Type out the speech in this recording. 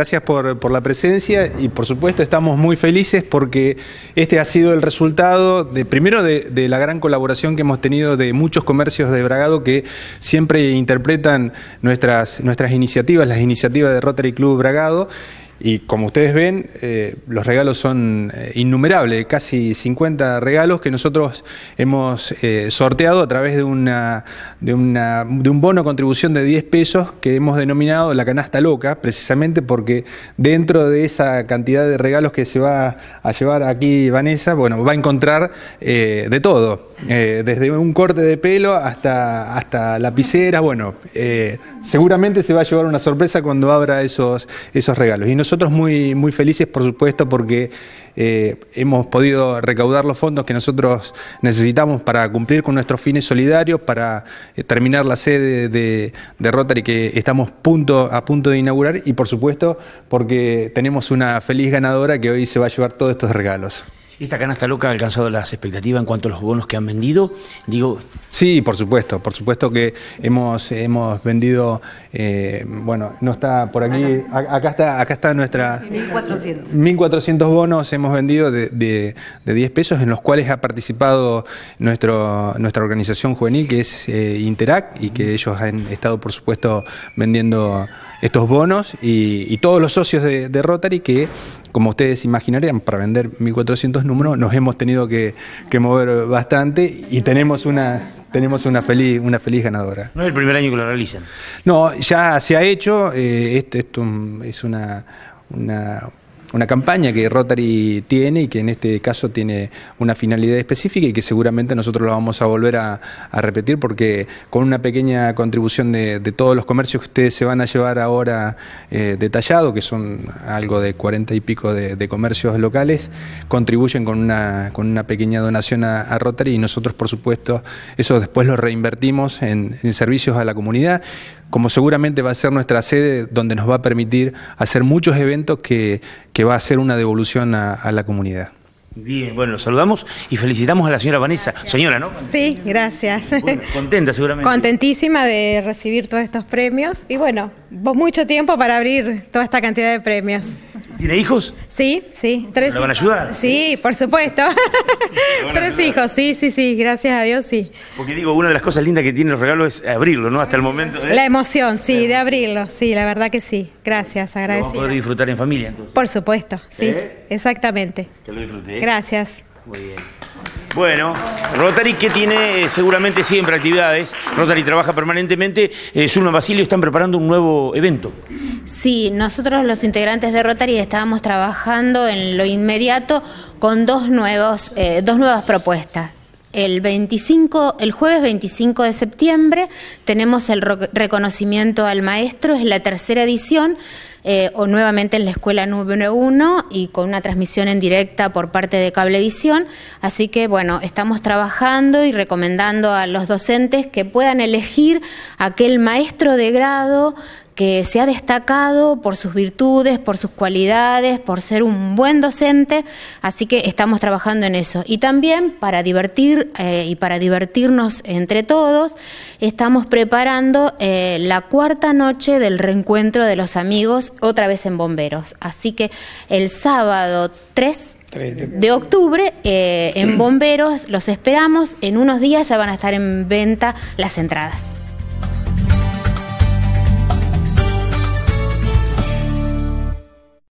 Gracias por, la presencia y por supuesto estamos muy felices porque este ha sido el resultado de, primero de, la gran colaboración que hemos tenido de muchos comercios de Bragado que siempre interpretan nuestras, nuestras iniciativas, las iniciativas de Rotary Club Bragado y como ustedes ven, eh, los regalos son eh, innumerables, casi 50 regalos que nosotros hemos eh, sorteado a través de, una, de, de un bono contribución de 10 pesos que hemos denominado la canasta loca, precisamente porque dentro de esa cantidad de regalos que se va a llevar aquí Vanessa, bueno, va a encontrar de todo, desde un corte de pelo hasta, hasta lapiceras, bueno, seguramente se va a llevar una sorpresa cuando abra esos, esos regalos. Y nosotros muy, muy felices, por supuesto, porque eh, hemos podido recaudar los fondos que nosotros necesitamos para cumplir con nuestros fines solidarios, para eh, terminar la sede de, de, Rotary que estamos punto, a punto de inaugurar y, por supuesto, porque tenemos una feliz ganadora que hoy se va a llevar todos estos regalos. ¿Esta canasta loca ha alcanzado las expectativas en cuanto a los bonos que han vendido? Digo... Sí, por supuesto, por supuesto que hemos, hemos vendido, eh, bueno, no está por aquí, acá, está, acá está nuestra... 1.400. 1.400 bonos hemos vendido de, 10 pesos en los cuales ha participado nuestro, nuestra organización juvenil que es eh, Interac y que ellos han estado, por supuesto, vendiendo estos bonos y, todos los socios de Rotary que como ustedes imaginarían, para vender 1.400 números nos hemos tenido que, mover bastante y tenemos una tenemos una feliz una feliz ganadora. No es el primer año que lo realizan. No, ya se ha hecho. Eh, este, esto, esto es una, una una campaña que Rotary tiene y que en este caso tiene una finalidad específica y que seguramente nosotros lo vamos a volver a, repetir porque con una pequeña contribución de, todos los comercios que ustedes se van a llevar ahora eh, detallado, que son algo de cuarenta y pico de, comercios locales, contribuyen con una, con una pequeña donación a, Rotary y nosotros por supuesto eso después lo reinvertimos en servicios a la comunidad como seguramente va a ser nuestra sede donde nos va a permitir hacer muchos eventos que, va a ser una devolución a, la comunidad. Bien, bueno, los saludamos y felicitamos a la señora Vanessa. Señora, ¿no? Sí, gracias. contenta seguramente. Contentísima de recibir todos estos premios y bueno, mucho tiempo para abrir toda esta cantidad de premios. ¿Tiene hijos? Sí, sí. Tres ¿Lo van a ayudar? Sí, por supuesto. Tres hijos, sí, sí, sí, gracias a Dios, sí. Porque digo, una de las cosas lindas que tiene los regalos es abrirlo, ¿no? Hasta el momento. ¿eh? La emoción, sí, de abrirlo, sí, la verdad que sí. Gracias, agradecido. a poder disfrutar en familia, entonces. Por supuesto, sí, ¿Eh? exactamente. Que lo disfrute. ¿eh? Gracias. Muy bien. Bueno, Rotary que tiene eh, seguramente siempre actividades, Rotary trabaja permanentemente, es eh, Zulma Basilio están preparando un nuevo evento. Sí, nosotros los integrantes de Rotary estábamos trabajando en lo inmediato con dos, nuevos, eh, dos nuevas propuestas. El 25, el jueves 25 de septiembre tenemos el reconocimiento al maestro, es la tercera edición, eh, o nuevamente en la escuela número 1 y con una transmisión en directa por parte de Cablevisión. Así que bueno, estamos trabajando y recomendando a los docentes que puedan elegir aquel maestro de grado que se ha destacado por sus virtudes, por sus cualidades, por ser un buen docente, así que estamos trabajando en eso. Y también para divertir eh, y para divertirnos entre todos, estamos preparando eh, la cuarta noche del reencuentro de los amigos, otra vez en Bomberos. Así que el sábado 3 de octubre eh, en Bomberos los esperamos. En unos días ya van a estar en venta las entradas.